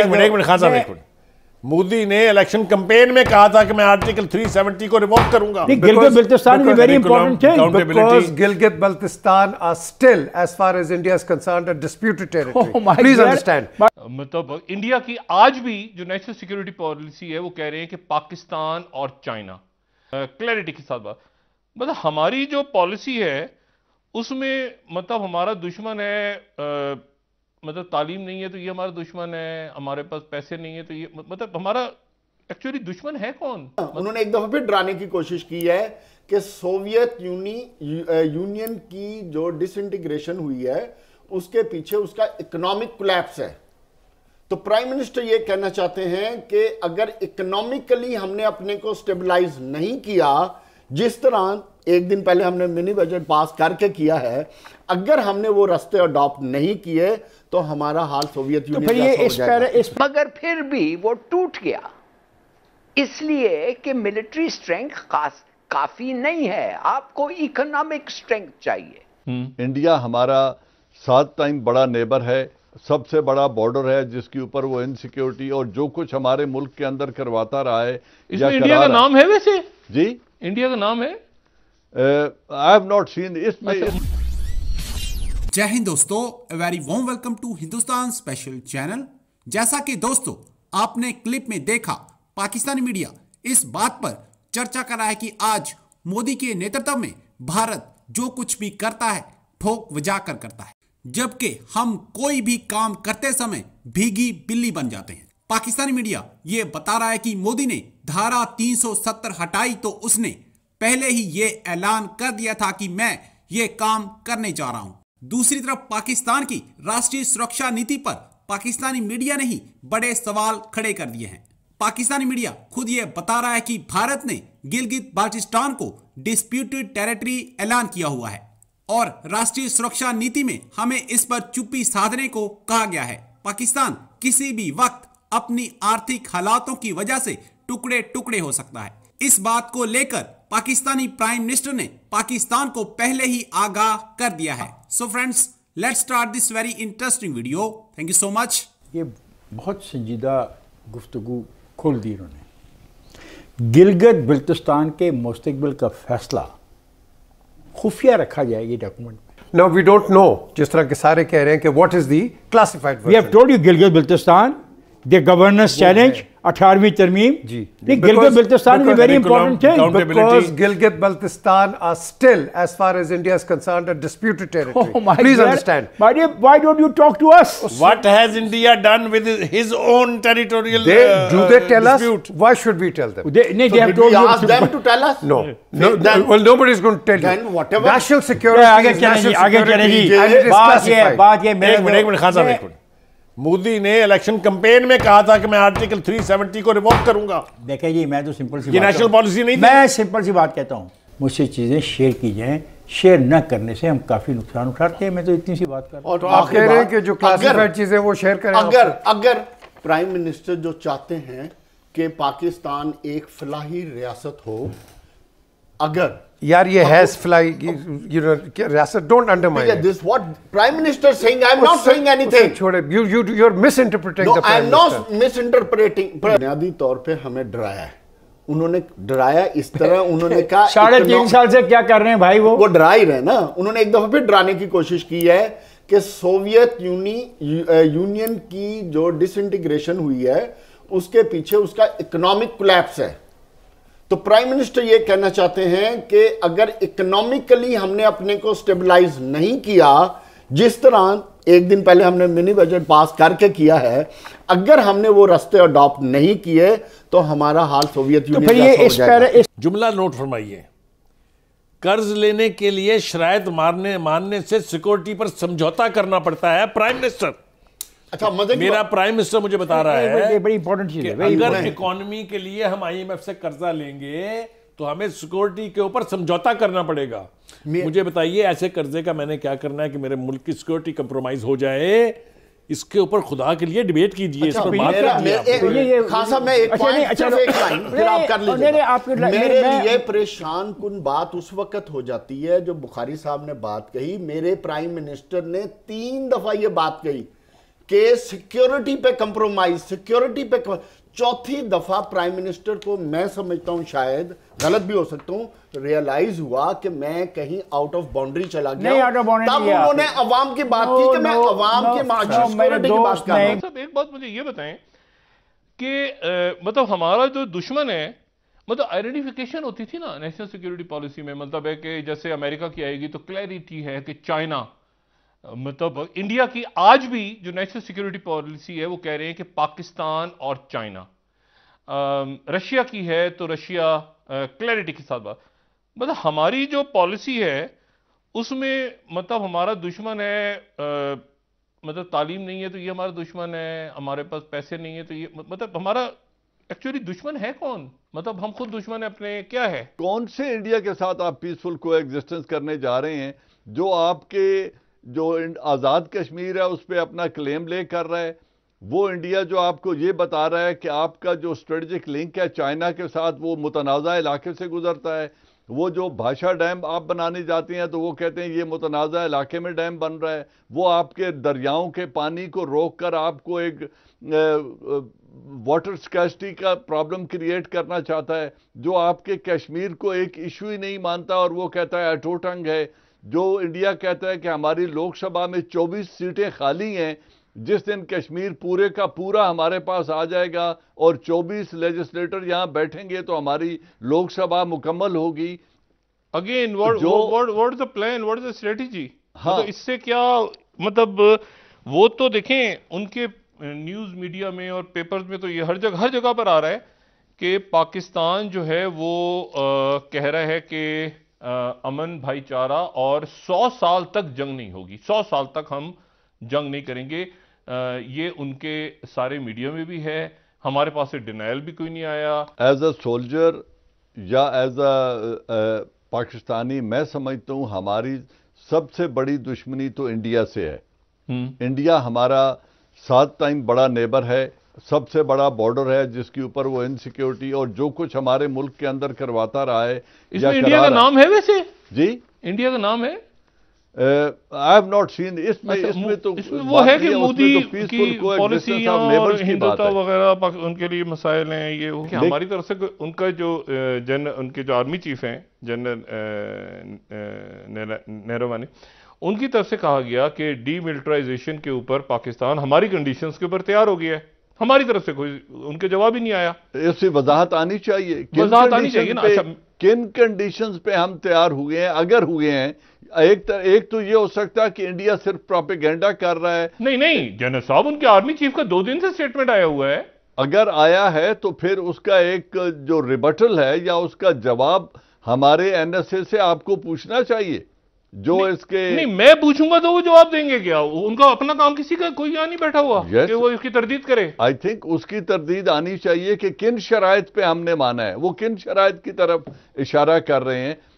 एक मिनट एक मिनट खान साहब एक मिनट मोदी ने इलेक्शन कंपेन में कहा था कि मैं आर्टिकल 370 को रिवोक करूंगा Gilgit Baltistan very important because Gilgit Baltistan are still as far as India is a disputed territory please understand मतलब इंडिया की आज भी जो नेशनल सिक्योरिटी पॉलिसी है वो कह रहे हैं कि पाकिस्तान और चाइना क्लैरिटी uh, के साथ बात मतलब हमारी जो पॉलिसी है उसमें मतलब हमारा दुश्मन है uh, मतलब तालीम नहीं है तो ये हमारा दुश्मन है हमारे पास पैसे नहीं है तो ये मतलब हमारा एक्चुअली दुश्मन है कौन हाँ, मतलब उन्होंने एक दफा फिर डराने की कोशिश की है कि सोवियत यूनी यूनियन की जो डिसइंटीग्रेशन हुई है उसके पीछे उसका इकोनॉमिक कोलैप्स है तो प्राइम मिनिस्टर ये कहना चाहते हैं कि अगर इकोनॉमिकली हमने अपने को स्टेबलाइज नहीं किया जिस तरह एक दिन पहले हमने मिनी बजट पास करके किया है अगर हमने वो रास्ते अडॉप्ट नहीं किए तो हमारा हाल सोवियत तो ये इस पर इस मगर फिर भी वो टूट गया इसलिए कि मिलिट्री स्ट्रेंथ खास काफी नहीं है आपको इकोनॉमिक स्ट्रेंथ चाहिए इंडिया हम्म। हमारा सात टाइम बड़ा नेबर है सबसे बड़ा बॉर्डर है जिसके ऊपर वो इनसिक्योरिटी और जो कुछ हमारे मुल्क के अंदर करवाता रहा है इसमें इंडिया का नाम है वैसे जी इंडिया का नाम है आई हैव नॉट सीन इसमें जय हिंद दोस्तों very warm welcome to Hindustan special channel जैसा कि दोस्तों आपने क्लिप में देखा पाकिस्तानी मीडिया इस बात पर चर्चा कर रहा है कि आज मोदी के नेतृत्व में भारत जो कुछ भी करता है ठोक वजा कर करता है जबकि हम कोई भी काम करते समय भीगी बिल्ली बन जाते हैं पाकिस्तानी मीडिया ये बता रहा है कि मोदी ने धारा 370 हटाई तो उसने पहले ही ये ऐलान कर दिया था कि मैं ये काम करने जा रहा हूं दूसरी तरफ पाकिस्तान की राष्ट्रीय सुरक्षा नीति पर पाकिस्तानी मीडिया ने ही बड़े सवाल खड़े कर दिए हैं पाकिस्तानी मीडिया खुद ये बता रहा है कि भारत ने गिलगित बाल्टिस्तान को डिस्प्यूटेड टेरिटरी ऐलान किया हुआ है और राष्ट्रीय सुरक्षा नीति में हमें इस पर चुप्पी साधने को कहा गया है पाकिस्तान किसी भी वक्त अपनी आर्थिक हालातों की वजह से टुकड़े टुकड़े हो सकता है इस बात को लेकर पाकिस्तानी प्राइम मिनिस्टर ने पाकिस्तान को पहले ही आगाह कर दिया है so friends let start this very interesting video thank you so much ये बहुत संजीदा गुफ्तगु खोल दी उन्होंने गिलगत बल्तिस्तान के मुस्तबिल का फैसला खुफिया रखा जाए ये document no we don't know जिस तरह के सारे कह रहे हैं कि what is the classified we have told you Gilgit Baltistan the governance challenge अठारहवीं तरमीम जी Gilgit Baltistan very important because Baltistan are still as far as India is a disputed territory please understand my dear why don't you talk to us what has India done with his own territorial they do they tell us why should we tell them they नहीं they have told ask them to tell us no no well nobody is going to tell whatever national security आगे आगे बात ये बात ये मेरे एक minute Modi ने इलेक्शन कंपेन में कहा था कि मैं आर्टिकल 370 को रिवोक करूंगा देखें जी मैं तो सिंपल सी ये नेशनल पॉलिसी नहीं मैं सिंपल सी बात कहता हूँ मुझसे चीज़ें शेयर की जाए शेयर न करने से हम काफ़ी नुकसान उठाते हैं मैं तो इतनी सी बात कर तो कह रहे हैं कि जो क्लासिफाइड चीज़ें वो शेयर करें अगर अगर प्राइम मिनिस्टर जो चाहते हैं कि पाकिस्तान एक फलाही रियासत हो अगर यार ये हैज फ्लाई यू नो रियासत don't undermine this what prime minister saying I am not saying anything छोड़े you you you are misinterpreting the I am not misinterpreting बुनियादी तौर पे हमें डराया है उन्होंने डराया इस तरह उन्होंने कहा साढ़े तीन साल से क्या कर रहे हैं भाई वो वो डरा ही रहे ना उन्होंने एक दफा फिर डराने की कोशिश की है कि सोवियत यूनि यूनियन की जो डिसइंटीग्रेशन हुई है उसके पीछे उसका इकोनॉमिक कोलैप्स है तो प्राइम मिनिस्टर ये कहना चाहते हैं कि अगर इकोनॉमिकली हमने अपने को स्टेबलाइज नहीं किया जिस तरह एक दिन पहले हमने मिनी बजट पास करके किया है अगर हमने वो रास्ते अडॉप्ट नहीं किए तो हमारा हाल सोवियत तो ये इस इस... जुमला नोट फरमाइए कर्ज लेने के लिए शरायत मारने मानने से सिक्योरिटी पर समझौता करना पड़ता है प्राइम मिनिस्टर अच्छा मजे मेरा प्राइम मिनिस्टर मुझे बता रहा है बड़ी इंपॉर्टेंट चीज है अगर इकोनॉमी के लिए हम आईएमएफ से कर्जा लेंगे तो हमें सिक्योरिटी के ऊपर समझौता करना पड़ेगा मुझे बताइए ऐसे कर्जे का मैंने क्या करना है कि मेरे मुल्क की सिक्योरिटी कंप्रोमाइज हो जाए इसके ऊपर खुदा के लिए डिबेट कीजिए अच्छा, इस पर तो बात अच्छा, अच्छा, तो- परेशान कुन बात उस वक्त हो जाती है जो बुखारी साहब ने बात कही मेरे प्राइम मिनिस्टर ने तीन दफा ये बात कही के सिक्योरिटी पे कंप्रोमाइज सिक्योरिटी पे चौथी दफा प्राइम मिनिस्टर को मैं समझता हूं शायद गलत भी हो सकता हूं रियलाइज हुआ कि मैं कहीं आउट ऑफ बाउंड्री चला गया नहीं तब उन्होंने अवाम की बात की कि मैं अवाम के एक बात मुझे ये बताएं कि मतलब हमारा जो दुश्मन है मतलब आइडेंटिफिकेशन होती थी ना नेशनल सिक्योरिटी पॉलिसी में मतलब है कि जैसे अमेरिका की आएगी तो क्लैरिटी है कि चाइना मतलब इंडिया की आज भी जो नेशनल सिक्योरिटी पॉलिसी है वो कह रहे हैं कि पाकिस्तान और चाइना रशिया की है तो रशिया क्लैरिटी के साथ बात मतलब हमारी जो पॉलिसी है उसमें मतलब हमारा दुश्मन है आ, मतलब तालीम नहीं है तो ये हमारा दुश्मन है हमारे पास पैसे नहीं है तो ये मतलब हमारा एक्चुअली दुश्मन है कौन मतलब हम खुद दुश्मन है अपने क्या है कौन से इंडिया के साथ आप पीसफुल को एग्जिस्टेंस करने जा रहे हैं जो आपके जो आज़ाद कश्मीर है उस पर अपना क्लेम ले कर रहा है वो इंडिया जो आपको ये बता रहा है कि आपका जो स्ट्रेटजिक लिंक है चाइना के साथ वो मुतनाज़ा इलाके से गुजरता है वो जो भाषा डैम आप बनाने जाते हैं तो वो कहते हैं ये मुतनाज़ा इलाके में डैम बन रहा है वो आपके दरियाओं के पानी को रोक कर आपको एक वाटर स्कैसिटी का प्रॉब्लम क्रिएट करना चाहता है जो आपके कश्मीर को एक इशू ही नहीं मानता और वो कहता है अटोटंग है जो इंडिया कहता है कि हमारी लोकसभा में 24 सीटें खाली हैं जिस दिन कश्मीर पूरे का पूरा हमारे पास आ जाएगा और 24 लेजिस्लेटर यहां बैठेंगे तो हमारी लोकसभा मुकम्मल होगी again word the plan word the strategy हाँ मतलब इससे क्या मतलब वो तो देखें उनके न्यूज़ मीडिया में और पेपर्स में तो ये हर जगह हर जगह पर आ रहा है कि पाकिस्तान जो है वो आ, कह रहा है कि अमन भाईचारा और सौ साल तक जंग नहीं होगी सौ साल तक हम जंग नहीं करेंगे ये उनके सारे मीडिया में भी है हमारे पास से डिनाइल भी कोई नहीं आया एज अ सोल्जर या एज अ पाकिस्तानी मैं समझता हूँ हमारी सबसे बड़ी दुश्मनी तो इंडिया से है हुँ. हम्म। इंडिया हमारा सात टाइम बड़ा नेबर है सबसे बड़ा बॉर्डर है जिसके ऊपर वो इनसिक्योरिटी और जो कुछ हमारे मुल्क के अंदर करवाता रहा है इसमें इंडिया का नाम है वैसे जी इंडिया का नाम है आई हैव नॉट सीन इसमें अच्छा, इसमें तो इसमें वो है कि मोदी तो की पॉलिसी और हिंदुता वगैरह उनके लिए मसाइल हैं ये वो हमारी तरफ से उनका जो जन उनके जो आर्मी चीफ हैं जनरल नेहरवानी उनकी तरफ से कहा गया कि डीमिलिटराइजेशन के ऊपर पाकिस्तान हमारी कंडीशंस के ऊपर तैयार हो गया है हमारी तरफ से कोई उनके जवाब ही नहीं आया ऐसी वजाहत आनी चाहिए वजाहत आनी चाहिए ना अच्छा किन कंडीशंस पे हम तैयार हुए हैं अगर हुए हैं एक तर, एक तो ये हो सकता है कि इंडिया सिर्फ प्रोपेगेंडा कर रहा है नहीं नहीं जनरल साहब उनके आर्मी चीफ का दो दिन से स्टेटमेंट आया हुआ है अगर आया है तो फिर उसका एक जो रिबटल है या उसका जवाब हमारे एनएसए से आपको पूछना चाहिए जो नहीं, इसके नहीं मैं पूछूंगा तो वो जवाब देंगे क्या उनका अपना काम किसी का कोई यहाँ नहीं बैठा हुआ yes, कि वो इसकी तरदीद करे आई थिंक उसकी तरदीद आनी चाहिए कि किन शराय पे हमने माना है वो किन शराय की तरफ इशारा कर रहे हैं